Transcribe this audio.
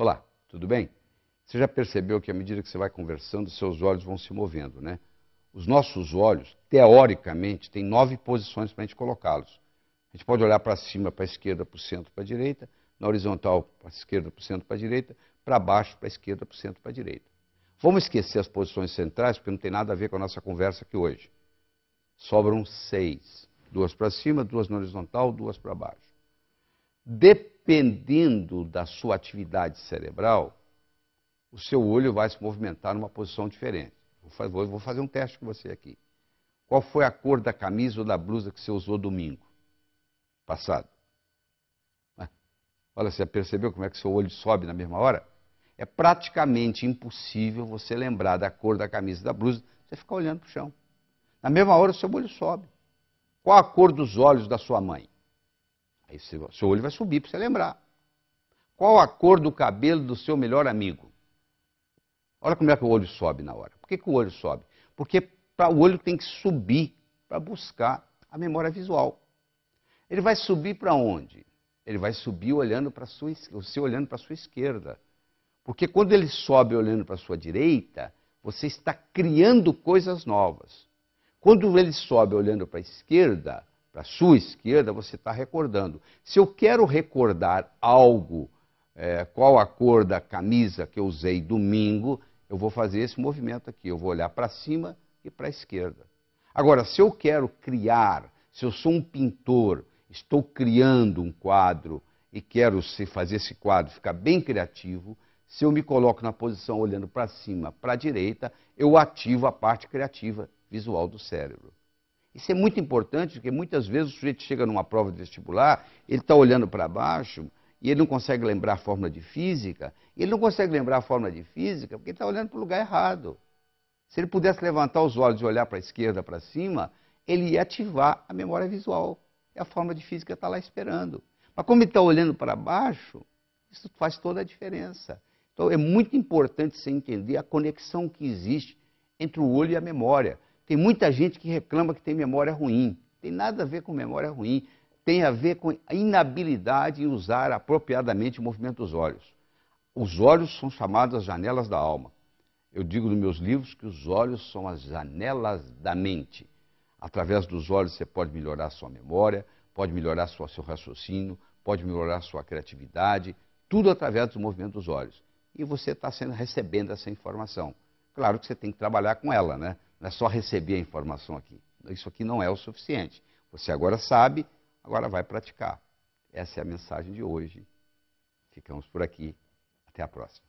Olá, tudo bem? Você já percebeu que à medida que você vai conversando, seus olhos vão se movendo, né? Os nossos olhos, teoricamente, têm nove posições para a gente colocá-los. A gente pode olhar para cima, para a esquerda, para o centro, para a direita, na horizontal, para a esquerda, para o centro, para a direita, para baixo, para a esquerda, para o centro, para a direita. Vamos esquecer as posições centrais, porque não tem nada a ver com a nossa conversa aqui hoje. Sobram seis: duas para cima, duas na horizontal, duas para baixo dependendo da sua atividade cerebral, o seu olho vai se movimentar numa posição diferente. Vou fazer um teste com você aqui. Qual foi a cor da camisa ou da blusa que você usou domingo passado? Ah, olha, você percebeu como é que seu olho sobe na mesma hora? É praticamente impossível você lembrar da cor da camisa da blusa, você ficar olhando para o chão. Na mesma hora, o seu olho sobe. Qual a cor dos olhos da sua mãe? Aí seu, seu olho vai subir para você lembrar. Qual a cor do cabelo do seu melhor amigo? Olha como é que o olho sobe na hora. Por que, que o olho sobe? Porque pra, o olho tem que subir para buscar a memória visual. Ele vai subir para onde? Ele vai subir olhando para sua, você olhando para a sua esquerda. Porque quando ele sobe olhando para a sua direita, você está criando coisas novas. Quando ele sobe olhando para a esquerda, a sua esquerda, você está recordando. Se eu quero recordar algo, é, qual a cor da camisa que eu usei domingo, eu vou fazer esse movimento aqui. Eu vou olhar para cima e para a esquerda. Agora, se eu quero criar, se eu sou um pintor, estou criando um quadro e quero se fazer esse quadro ficar bem criativo, se eu me coloco na posição olhando para cima, para a direita, eu ativo a parte criativa visual do cérebro. Isso é muito importante, porque muitas vezes o sujeito chega numa prova de vestibular, ele está olhando para baixo e ele não consegue lembrar a fórmula de física. Ele não consegue lembrar a fórmula de física porque está olhando para o lugar errado. Se ele pudesse levantar os olhos e olhar para a esquerda, para cima, ele ia ativar a memória visual. E a fórmula de física está lá esperando. Mas como ele está olhando para baixo, isso faz toda a diferença. Então é muito importante você entender a conexão que existe entre o olho e a memória. Tem muita gente que reclama que tem memória ruim. Tem nada a ver com memória ruim. Tem a ver com a inabilidade em usar apropriadamente o movimento dos olhos. Os olhos são chamados as janelas da alma. Eu digo nos meus livros que os olhos são as janelas da mente. Através dos olhos você pode melhorar sua memória, pode melhorar o seu raciocínio, pode melhorar sua criatividade, tudo através do movimento dos olhos. E você está recebendo essa informação. Claro que você tem que trabalhar com ela, né? Não é só receber a informação aqui. Isso aqui não é o suficiente. Você agora sabe, agora vai praticar. Essa é a mensagem de hoje. Ficamos por aqui. Até a próxima.